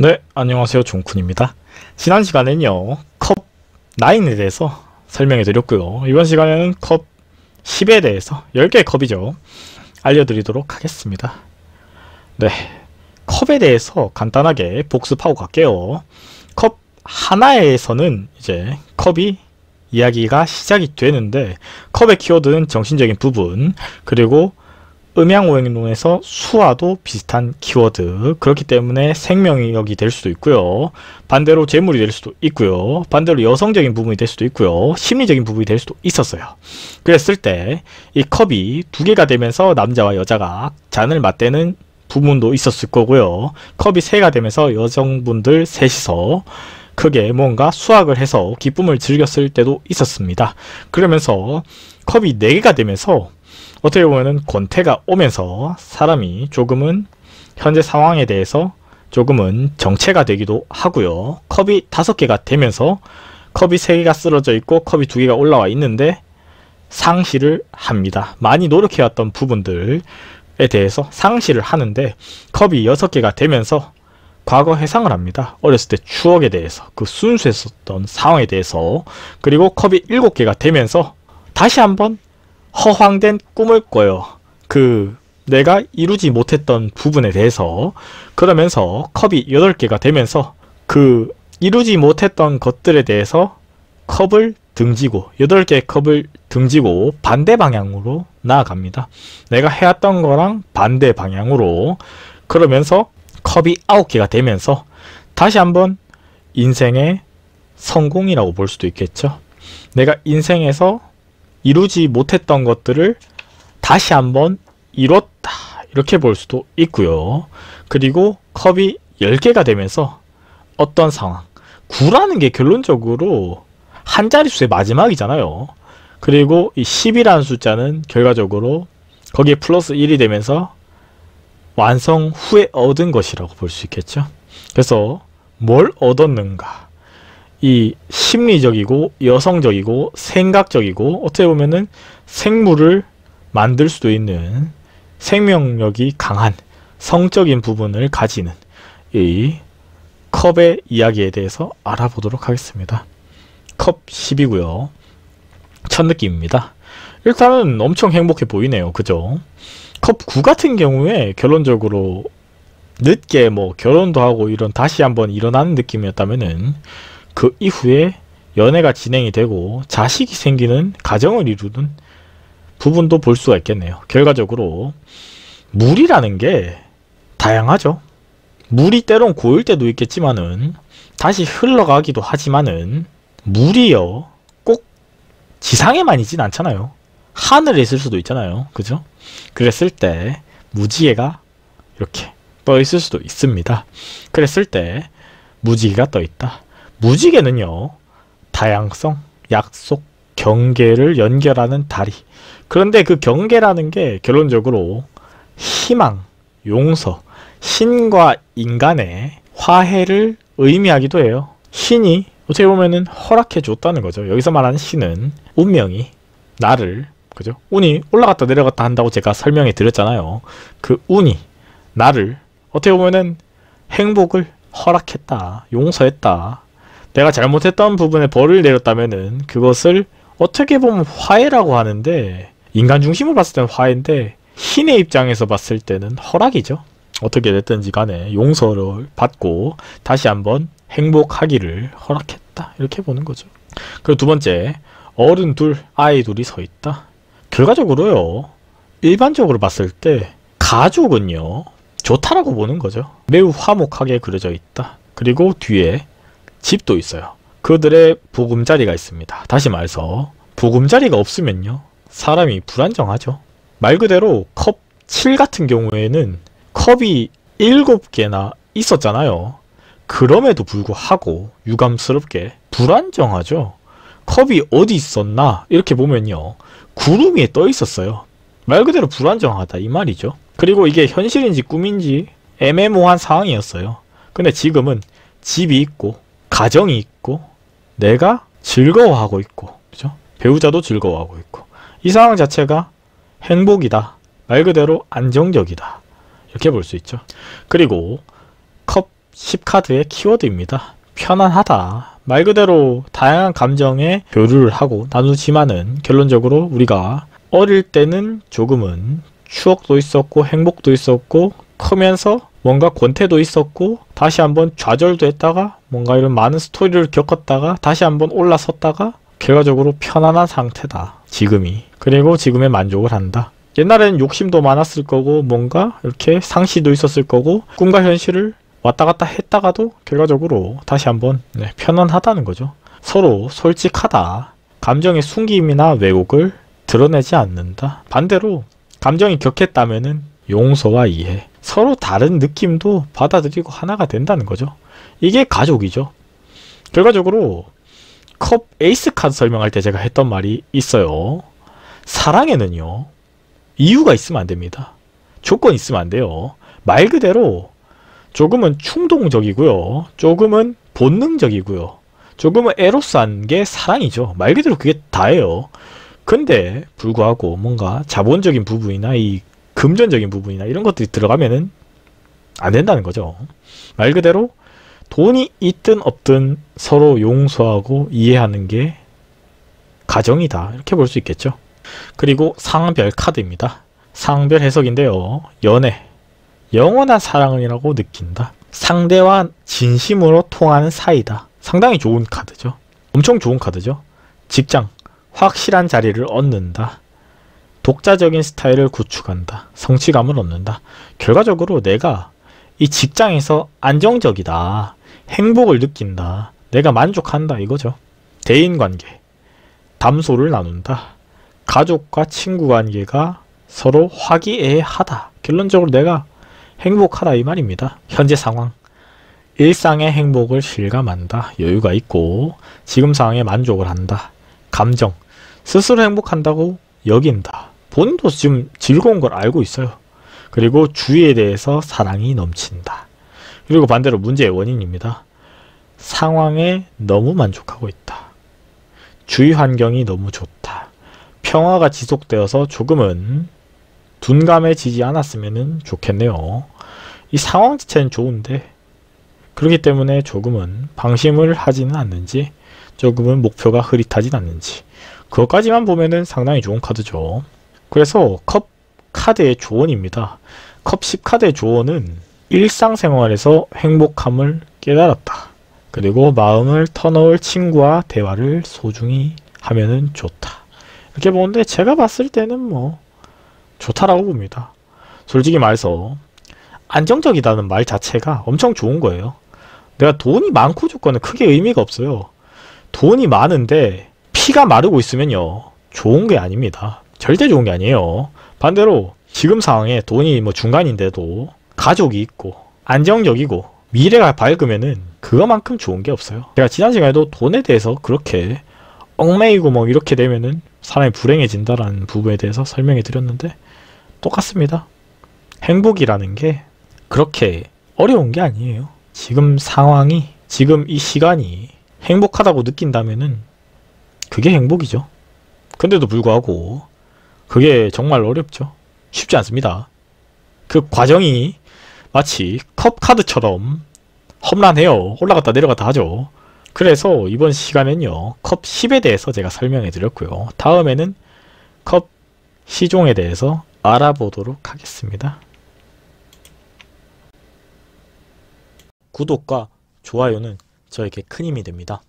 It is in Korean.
네, 안녕하세요. 종쿤입니다. 지난 시간에는요, 컵 9에 대해서 설명해 드렸고요. 이번 시간에는 컵 10에 대해서, 10개의 컵이죠. 알려드리도록 하겠습니다. 네, 컵에 대해서 간단하게 복습하고 갈게요. 컵 하나에서는 이제 컵이 이야기가 시작이 되는데 컵의 키워드는 정신적인 부분 그리고 음양오행론에서 수화도 비슷한 키워드 그렇기 때문에 생명력이 될 수도 있고요 반대로 재물이 될 수도 있고요 반대로 여성적인 부분이 될 수도 있고요 심리적인 부분이 될 수도 있었어요 그랬을 때 이 컵이 두 개가 되면서 남자와 여자가 잔을 맞대는 부분도 있었을 거고요 컵이 세가 되면서 여성분들 셋이서 크게 뭔가 수학을 해서 기쁨을 즐겼을 때도 있었습니다 그러면서 컵이 네개가 되면서 어떻게 보면은 권태가 오면서 사람이 조금은 현재 상황에 대해서 조금은 정체가 되기도 하고요. 컵이 다섯 개가 되면서 컵이 세 개가 쓰러져 있고 컵이 두 개가 올라와 있는데 상실을 합니다. 많이 노력해왔던 부분들에 대해서 상실을 하는데 컵이 여섯 개가 되면서 과거 회상을 합니다. 어렸을 때 추억에 대해서 그 순수했었던 상황에 대해서 그리고 컵이 일곱 개가 되면서 다시 한번 허황된 꿈을 꿔요. 그 내가 이루지 못했던 부분에 대해서 그러면서 컵이 8개가 되면서 그 이루지 못했던 것들에 대해서 컵을 등지고 8개의 컵을 등지고 반대 방향으로 나아갑니다. 내가 해왔던 거랑 반대 방향으로 그러면서 컵이 9개가 되면서 다시 한번 인생의 성공이라고 볼 수도 있겠죠. 내가 인생에서 이루지 못했던 것들을 다시 한번 이뤘다 이렇게 볼 수도 있고요. 그리고 컵이 10개가 되면서 어떤 상황 9라는 게 결론적으로 한 자릿수의 마지막이잖아요. 그리고 이 10이라는 숫자는 결과적으로 거기에 플러스 1이 되면서 완성 후에 얻은 것이라고 볼 수 있겠죠. 그래서 뭘 얻었는가 이 심리적이고 여성적이고 생각적이고 어떻게 보면은 생물을 만들 수도 있는 생명력이 강한 성적인 부분을 가지는 이 컵의 이야기에 대해서 알아보도록 하겠습니다. 컵 10이고요. 첫 느낌입니다. 일단은 엄청 행복해 보이네요. 그죠? 컵 9 같은 경우에 결론적으로 늦게 뭐 결혼도 하고 이런 다시 한번 일어나는 느낌이었다면은 그 이후에 연애가 진행이 되고 자식이 생기는 가정을 이루는 부분도 볼 수가 있겠네요. 결과적으로 물이라는 게 다양하죠. 물이 때론 고일 때도 있겠지만은 다시 흘러가기도 하지만은 물이요 꼭 지상에만 있진 않잖아요. 하늘에 있을 수도 있잖아요. 그죠? 그랬을 때 무지개가 이렇게 떠 있을 수도 있습니다. 그랬을 때 무지개가 떠 있다. 무지개는요. 다양성, 약속, 경계를 연결하는 다리. 그런데 그 경계라는 게 결론적으로 희망, 용서, 신과 인간의 화해를 의미하기도 해요. 신이 어떻게 보면은 허락해 줬다는 거죠. 여기서 말하는 신은 운명이 나를 그죠? 운이 올라갔다 내려갔다 한다고 제가 설명해 드렸잖아요. 그 운이 나를 어떻게 보면은 행복을 허락했다, 용서했다, 내가 잘못했던 부분에 벌을 내렸다면은 그것을 어떻게 보면 화해라고 하는데 인간 중심으로 봤을 때는 화해인데 신의 입장에서 봤을 때는 허락이죠. 어떻게 됐든지 간에 용서를 받고 다시 한번 행복하기를 허락했다. 이렇게 보는 거죠. 그리고 두 번째, 어른 둘, 아이 둘이 서 있다. 결과적으로요, 일반적으로 봤을 때 가족은요, 좋다라고 보는 거죠. 매우 화목하게 그려져 있다. 그리고 뒤에 집도 있어요. 그들의 보금자리가 있습니다. 다시 말해서 보금자리가 없으면요. 사람이 불안정하죠. 말 그대로 컵 7 같은 경우에는 컵이 7개나 있었잖아요. 그럼에도 불구하고 유감스럽게 불안정하죠. 컵이 어디 있었나 이렇게 보면요. 구름 위에 떠 있었어요. 말 그대로 불안정하다 이 말이죠. 그리고 이게 현실인지 꿈인지 애매모호한 상황이었어요. 근데 지금은 집이 있고 가정이 있고 내가 즐거워하고 있고 그죠? 배우자도 즐거워하고 있고 이 상황 자체가 행복이다. 말 그대로 안정적이다. 이렇게 볼 수 있죠. 그리고 컵 10카드의 키워드입니다. 편안하다. 말 그대로 다양한 감정에 교류를 하고 나누지만은 결론적으로 우리가 어릴 때는 조금은 추억도 있었고 행복도 있었고 크면서 뭔가 권태도 있었고 다시 한번 좌절도 했다가 뭔가 이런 많은 스토리를 겪었다가 다시 한번 올라섰다가 결과적으로 편안한 상태다. 지금이. 그리고 지금의 만족을 한다. 옛날에는 욕심도 많았을 거고 뭔가 이렇게 상시도 있었을 거고 꿈과 현실을 왔다 갔다 했다가도 결과적으로 다시 한번 네, 편안하다는 거죠. 서로 솔직하다. 감정의 숨김이나 왜곡을 드러내지 않는다. 반대로 감정이 격했다면은 용서와 이해 서로 다른 느낌도 받아들이고 하나가 된다는 거죠 이게 가족이죠 결과적으로 컵 에이스 카드 설명할 때 제가 했던 말이 있어요 사랑에는요 이유가 있으면 안됩니다 조건 있으면 안돼요 말 그대로 조금은 충동적이고요 조금은 본능적이고요 조금은 에로스한 게 사랑이죠 말 그대로 그게 다예요 근데 불구하고 뭔가 자본적인 부분이나 이 금전적인 부분이나 이런 것들이 들어가면은 안 된다는 거죠. 말 그대로 돈이 있든 없든 서로 용서하고 이해하는 게 가정이다. 이렇게 볼 수 있겠죠. 그리고 상별 카드입니다. 상별 해석인데요. 연애, 영원한 사랑이라고 느낀다. 상대와 진심으로 통하는 사이다. 상당히 좋은 카드죠. 엄청 좋은 카드죠. 직장, 확실한 자리를 얻는다. 독자적인 스타일을 구축한다. 성취감을 얻는다. 결과적으로 내가 이 직장에서 안정적이다. 행복을 느낀다. 내가 만족한다 이거죠. 대인관계, 담소를 나눈다. 가족과 친구관계가 서로 화기애애하다. 결론적으로 내가 행복하다 이 말입니다. 현재 상황. 일상의 행복을 실감한다. 여유가 있고 지금 상황에 만족을 한다. 감정. 스스로 행복한다고 여긴다. 본인도 지금 즐거운 걸 알고 있어요. 그리고 주위에 대해서 사랑이 넘친다. 그리고 반대로 문제의 원인입니다. 상황에 너무 만족하고 있다. 주위 환경이 너무 좋다. 평화가 지속되어서 조금은 둔감해지지 않았으면 좋겠네요. 이 상황 자체는 좋은데 그렇기 때문에 조금은 방심을 하지는 않는지 조금은 목표가 흐릿하진 않는지 그것까지만 보면 상당히 좋은 카드죠. 그래서 컵 카드의 조언입니다. 컵 10카드의 조언은 일상생활에서 행복함을 깨달았다. 그리고 마음을 터놓을 친구와 대화를 소중히 하면은 좋다. 이렇게 보는데 제가 봤을 때는 뭐 좋다라고 봅니다. 솔직히 말해서 안정적이다는 말 자체가 엄청 좋은 거예요. 내가 돈이 많고 조건은 크게 의미가 없어요. 돈이 많은데 피가 마르고 있으면요. 좋은 게 아닙니다. 절대 좋은 게 아니에요. 반대로 지금 상황에 돈이 뭐 중간인데도 가족이 있고 안정적이고 미래가 밝으면은 그거만큼 좋은 게 없어요. 제가 지난 시간에도 돈에 대해서 그렇게 얽매이고 뭐 이렇게 되면은 사람이 불행해진다라는 부분에 대해서 설명해 드렸는데 똑같습니다. 행복이라는 게 그렇게 어려운 게 아니에요. 지금 상황이 지금 이 시간이 행복하다고 느낀다면은 그게 행복이죠. 근데도 불구하고 그게 정말 어렵죠. 쉽지 않습니다. 그 과정이 마치 컵 카드처럼 험난해요. 올라갔다 내려갔다 하죠. 그래서 이번 시간엔요. 컵 10에 대해서 제가 설명해 드렸고요. 다음에는 컵 시종에 대해서 알아보도록 하겠습니다. 구독과 좋아요는 저에게 큰 힘이 됩니다.